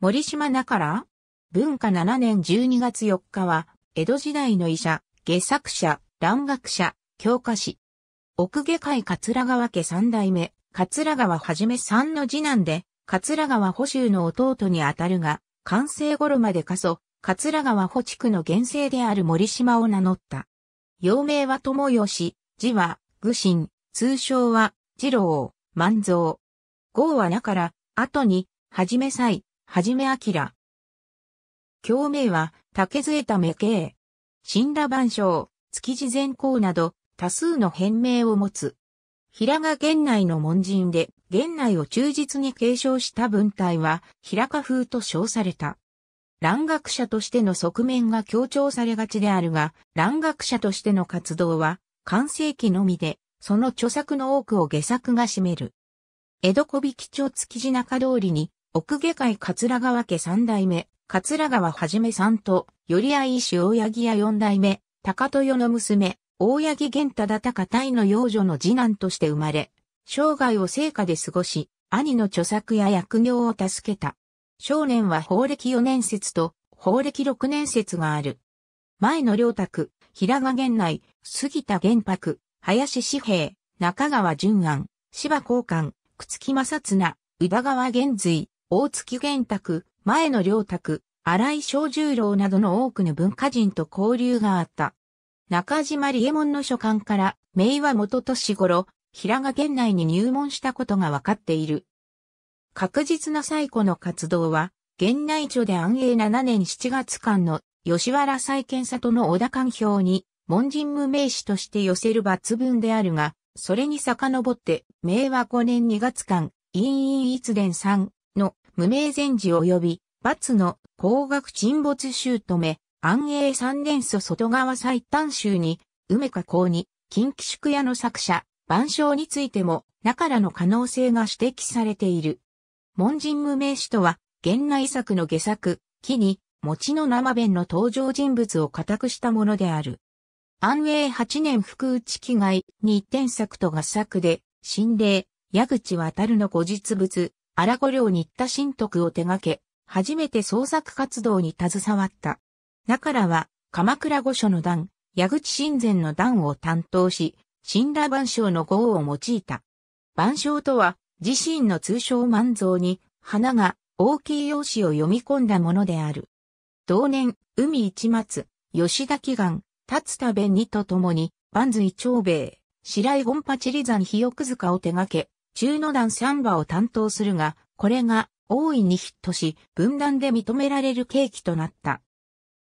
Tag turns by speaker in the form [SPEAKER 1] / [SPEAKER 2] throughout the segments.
[SPEAKER 1] 森島なから文化7年12月4日は、江戸時代の医者、下作者、蘭学者、教科師。奥下界桂川家三代目、桂川はじめさんの次男で、桂川保修の弟にあたるが、完成頃まで過疎、桂川保地区の原生である森島を名乗った。幼名は友吉、字は、愚心、通称は、二郎、万蔵。号はなから、後に、はじめさい、はじめあきら。共鳴は、竹杖ため死神羅万象、築地善行など、多数の変名を持つ。平賀源内の門人で、源内を忠実に継承した文体は、平賀風と称された。蘭学者としての側面が強調されがちであるが、蘭学者としての活動は、完成期のみで、その著作の多くを下作が占める。江戸小引町築地中通りに、奥下界桂川家三代目、桂川はじめさんと、寄合い師大八木屋四代目、高豊の娘、大八木玄忠高隊の養女の次男として生まれ、生涯を成果で過ごし、兄の著作や役業を助けた。少年は法暦4年説と、法暦6年説がある。前の良宅、平賀源内、杉田玄白、林志平、中川淳安、芝交換、朽木正綱、宇田川玄随、大月玄卓、前野良卓、荒井小十郎などの多くの文化人と交流があった。中島理恵門の書簡から、明和元年頃、平賀県内に入門したことが分かっている。確実な最古の活動は、県内所で安永7年7月間の吉原再建里の小田官表に、門人無名詞として寄せる抜文であるが、それに遡って、明和5年2月間、委員一伝3、無名禅寺及び、罰の高額沈没州留、安永三年祖外側最短州に、梅加公に、近畿宿屋の作者、万象についても、中らの可能性が指摘されている。門人無名詞とは、現内作の下作、木に、餅の生弁の登場人物を固くしたものである。安永八年福内気外に一点作と合作で、心霊、矢口渡るの後日物、荒子行った新徳を手掛け、初めて創作活動に携わった。中らは、鎌倉御所の段、矢口神前の段を担当し、神羅万象の号を用いた。万象とは、自身の通称万蔵に、花が大きい用紙を読み込んだものである。同年、海一松、吉田祈願、立田弁二と共に、万随長兵衛、白井本八里山日翼塚を手掛け、中の段サンバを担当するが、これが大いにヒットし、分断で認められる契機となった。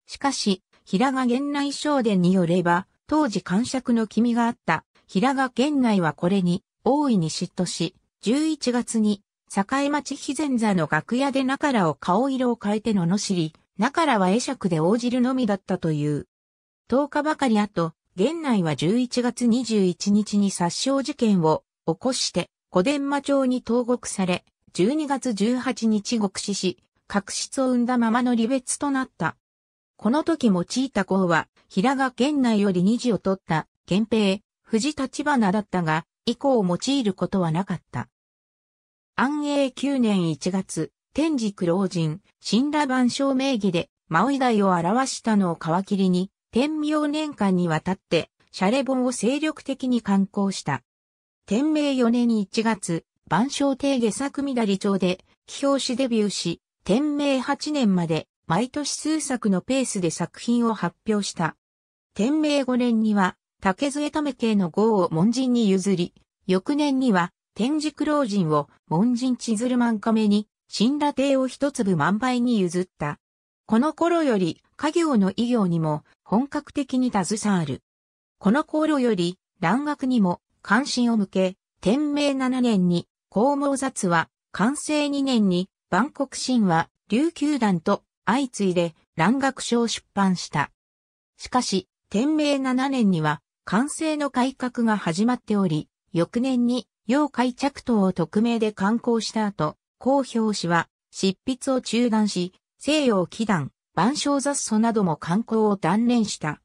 [SPEAKER 1] しかし、平賀源内商伝によれば、当時感触の君があった、平賀源内はこれに、大いに嫉妬し、11月に、境町肥前座の楽屋で中良を顔色を変えて罵り、中良は会釈で応じるのみだったという。10日ばかり後、源内は11月21日に殺傷事件を起こして、小伝馬町に投獄され、12月18日獄死し、確執を生んだままの離別となった。この時用いた号は、平賀源内より二次を取った、源平、藤立花だったが、以降用いることはなかった。安永9年1月、天竺老人、新羅万象名義で、真以外を表したのを皮切りに、天明年間にわたって、シャレ本を精力的に刊行した。天明4年1月、万象亭下作みだり町で、批評紙デビューし、天明8年まで、毎年数作のペースで作品を発表した。天明5年には、竹ため系の号を門人に譲り、翌年には、天竺老人を門人千鶴万亀に、新羅亭を一粒万倍に譲った。この頃より、家業の異業にも本格的に携わる。この頃より、蘭学にも関心を向け、天明7年に、孔毛雑は、完成2年に、万国神話、琉球団と、相次いで、蘭学書を出版した。しかし、天明7年には、完成の改革が始まっており、翌年に、要開着等を匿名で刊行した後、公表氏は、執筆を中断し、西洋祈願、万象雑草なども刊行を断念した。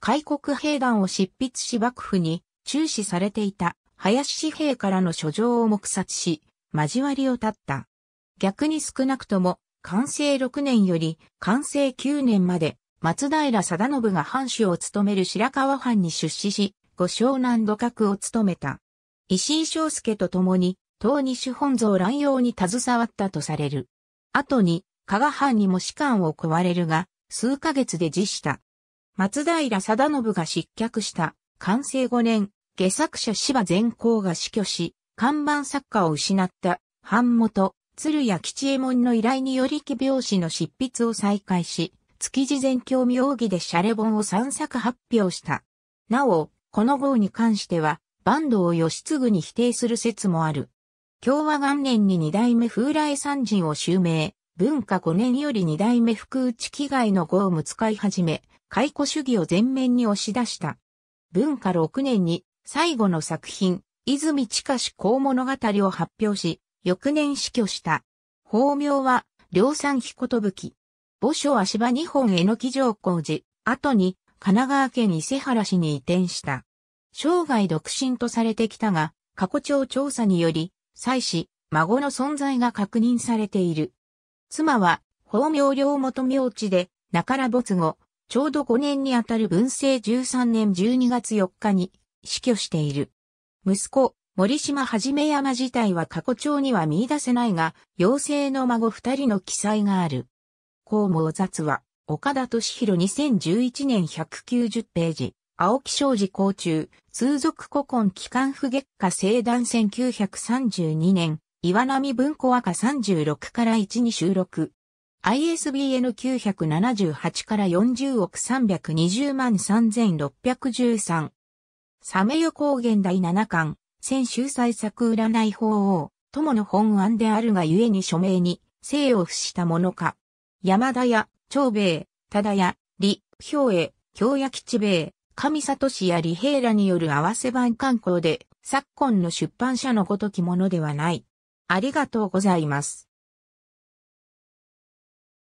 [SPEAKER 1] 開国兵団を執筆し幕府に注視されていた林紙兵からの書状を黙殺し、交わりを絶った。逆に少なくとも、完成6年より完成9年まで、松平定信が藩主を務める白河藩に出資し、五湘南土閣を務めた。石井章介と共に、東西本草乱用に携わったとされる。後に、加賀藩にも士官を壊われるが、数ヶ月で辞した。松平定信が失脚した、完成5年、下作者芝善光が死去し、看板作家を失った、版元、鶴屋吉右衛門の依頼により木拍子の執筆を再開し、築地全教名義でシャレ本を散策発表した。なお、この号に関しては、坂東義継に否定する説もある。共和元年に二代目風来山人を襲名、文化五年より二代目福内気外の号も使い始め、解雇主義を前面に押し出した。文化六年に最後の作品、泉近志公物語を発表し、翌年死去した。法名は、量産彦ことぶき。墓所は芝日本榎木城工寺、後に、神奈川県伊勢原市に移転した。生涯独身とされてきたが、過去調調査により、妻子、孫の存在が確認されている。妻は、法名両元名地で、中良没後、ちょうど5年にあたる文政13年12月4日に、死去している。息子、森島はじめ山自体は過去帳には見出せないが、妖精の孫二人の記載がある。孔毛雑は、岡田敏弘2011年190ページ、青木正事公中、通俗古今機関不月下生断1932年、岩波文庫赤36から1に収録。ISBN 978から40億320万3613。サメヨ高原第七巻、先週祭作占い法王、友の本案であるがゆえに署名に、生を付したものか。山田屋、長兵衛、忠屋、李、兵衛、京屋吉兵衛、上里氏や李平らによる合わせ版観光で、昨今の出版社のごときものではない。ありがとうございます。